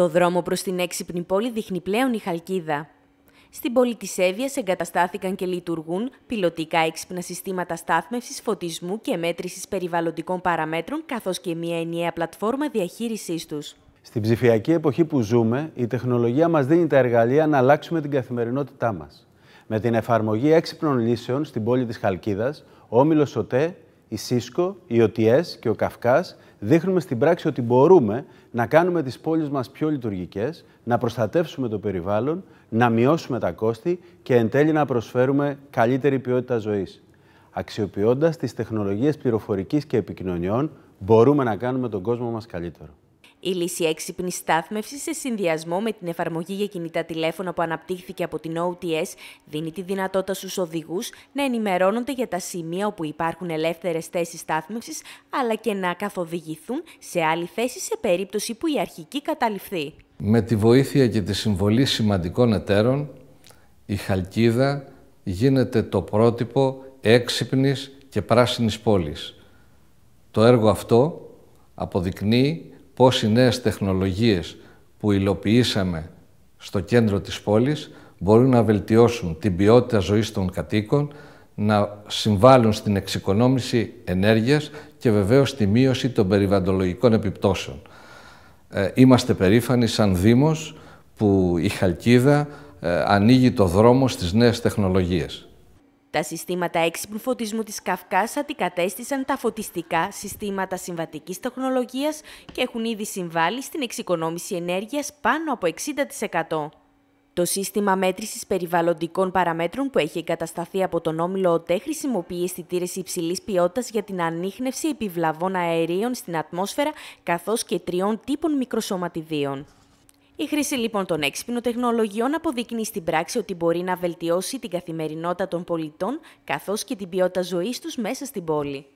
Το δρόμο προς την έξυπνη πόλη δείχνει πλέον η Χαλκίδα. Στην πόλη της Εύβοιας εγκαταστάθηκαν και λειτουργούν πιλωτικά έξυπνα συστήματα στάθμευσης, φωτισμού και μέτρησης περιβαλλοντικών παραμέτρων, καθώς και μια ενιαία πλατφόρμα διαχείρισής τους. Στην ψηφιακή εποχή που ζούμε, η τεχνολογία μας δίνει τα εργαλεία να αλλάξουμε την καθημερινότητά μας. Με την εφαρμογή έξυπνων λύσεων στην πόλη της Χαλκίδας, ο Όμιλος ΣΟΤΕ η Σίσκο, η ΟΤΙΕΣ και ο Καυκάς δείχνουμε στην πράξη ότι μπορούμε να κάνουμε τις πόλεις μας πιο λειτουργικές, να προστατεύσουμε το περιβάλλον, να μειώσουμε τα κόστη και εν τέλει να προσφέρουμε καλύτερη ποιότητα ζωής. Αξιοποιώντας τις τεχνολογίες πληροφορικής και επικοινωνιών, μπορούμε να κάνουμε τον κόσμο μας καλύτερο. Η λύση έξυπνης στάθμευσης σε συνδυασμό με την εφαρμογή για κινητά τηλέφωνα που αναπτύχθηκε από την OTS δίνει τη δυνατότητα στους οδηγούς να ενημερώνονται για τα σημεία όπου υπάρχουν ελεύθερες θέσεις στάθμευσης αλλά και να καθοδηγηθούν σε άλλη θέση σε περίπτωση που η αρχική καταληφθεί. Με τη βοήθεια και τη συμβολή σημαντικών εταίρων, η Χαλκίδα γίνεται το πρότυπο έξυπνης και πράσινης πόλης. Το έργο αυτό αποδεικνύει πώς οι νέες τεχνολογίες που υλοποιήσαμε στο κέντρο της πόλης μπορούν να βελτιώσουν την ποιότητα ζωής των κατοίκων, να συμβάλλουν στην εξοικονόμηση ενέργειας και βεβαίως στη μείωση των περιβαντολογικών επιπτώσεων. Ε, είμαστε περήφανοι σαν Δήμος που η Χαλκίδα ε, ανοίγει το δρόμο στις νέες τεχνολογίες. Τα συστήματα έξυπνου φωτισμού της Καυκάς αντικατέστησαν τα φωτιστικά συστήματα συμβατικής τεχνολογίας και έχουν ήδη συμβάλει στην εξοικονόμηση ενέργειας πάνω από 60%. Το σύστημα μέτρησης περιβαλλοντικών παραμέτρων που έχει εγκατασταθεί από τον όμιλο ΟΤΕ χρησιμοποιεί αισθητήρες υψηλής ποιότητας για την ανείχνευση επιβλαβών αερίων στην ατμόσφαιρα καθώς και τριών τύπων μικροσωματιδίων. Η χρήση λοιπόν των έξυπνων τεχνολογιών αποδεικνύει στην πράξη ότι μπορεί να βελτιώσει την καθημερινότητα των πολιτών καθώς και την ποιότητα ζωής τους μέσα στην πόλη.